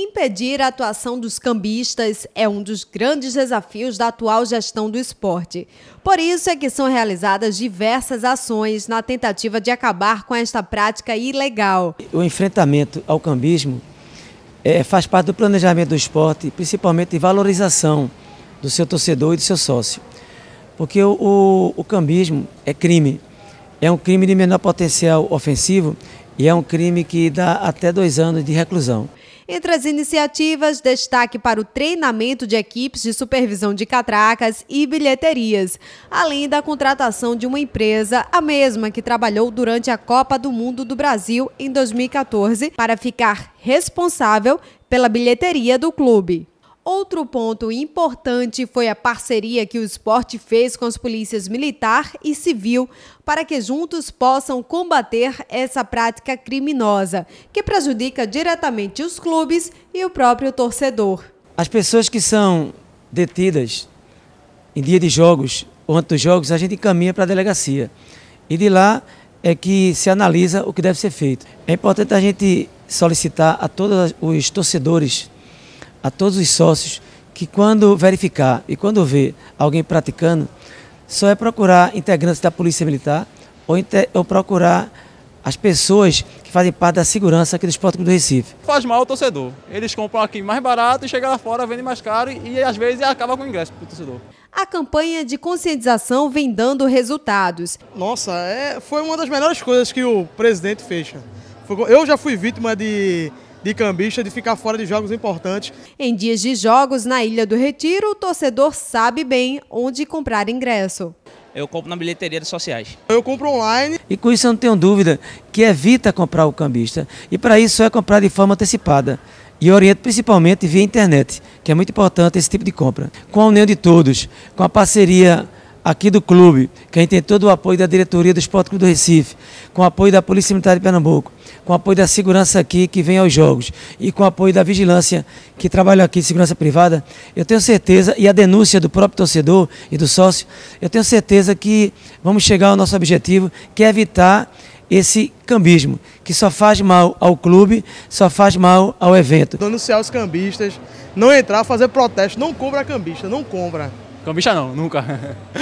Impedir a atuação dos cambistas é um dos grandes desafios da atual gestão do esporte. Por isso é que são realizadas diversas ações na tentativa de acabar com esta prática ilegal. O enfrentamento ao cambismo é, faz parte do planejamento do esporte, principalmente de valorização do seu torcedor e do seu sócio. Porque o, o, o cambismo é crime, é um crime de menor potencial ofensivo e é um crime que dá até dois anos de reclusão. Entre as iniciativas, destaque para o treinamento de equipes de supervisão de catracas e bilheterias, além da contratação de uma empresa, a mesma que trabalhou durante a Copa do Mundo do Brasil em 2014, para ficar responsável pela bilheteria do clube. Outro ponto importante foi a parceria que o esporte fez com as polícias militar e civil para que juntos possam combater essa prática criminosa, que prejudica diretamente os clubes e o próprio torcedor. As pessoas que são detidas em dia de jogos, ou antes dos jogos, a gente caminha para a delegacia. E de lá é que se analisa o que deve ser feito. É importante a gente solicitar a todos os torcedores a todos os sócios que quando verificar e quando ver alguém praticando, só é procurar integrantes da Polícia Militar ou, ou procurar as pessoas que fazem parte da segurança aqui do Esporte Clube do Recife. Faz mal ao torcedor. Eles compram aqui mais barato e chegam lá fora, vendem mais caro e às vezes acaba com o ingresso para o torcedor. A campanha de conscientização vem dando resultados. Nossa, é, foi uma das melhores coisas que o presidente fez. Eu já fui vítima de de cambista de ficar fora de jogos importantes. Em dias de jogos na Ilha do Retiro, o torcedor sabe bem onde comprar ingresso. Eu compro na bilheteria dos sociais. Eu compro online. E com isso eu não tenho dúvida que evita comprar o cambista. E para isso é comprar de forma antecipada. E oriento principalmente via internet, que é muito importante esse tipo de compra. Com a união de todos, com a parceria aqui do clube, que a gente tem todo o apoio da diretoria do Esporte Clube do Recife, com o apoio da Polícia Militar de Pernambuco, com o apoio da segurança aqui que vem aos jogos e com o apoio da vigilância que trabalha aqui, segurança privada, eu tenho certeza, e a denúncia do próprio torcedor e do sócio, eu tenho certeza que vamos chegar ao nosso objetivo, que é evitar esse cambismo, que só faz mal ao clube, só faz mal ao evento. Denunciar os cambistas, não entrar, fazer protesto, não compra cambista, não compra. Cambista não, nunca.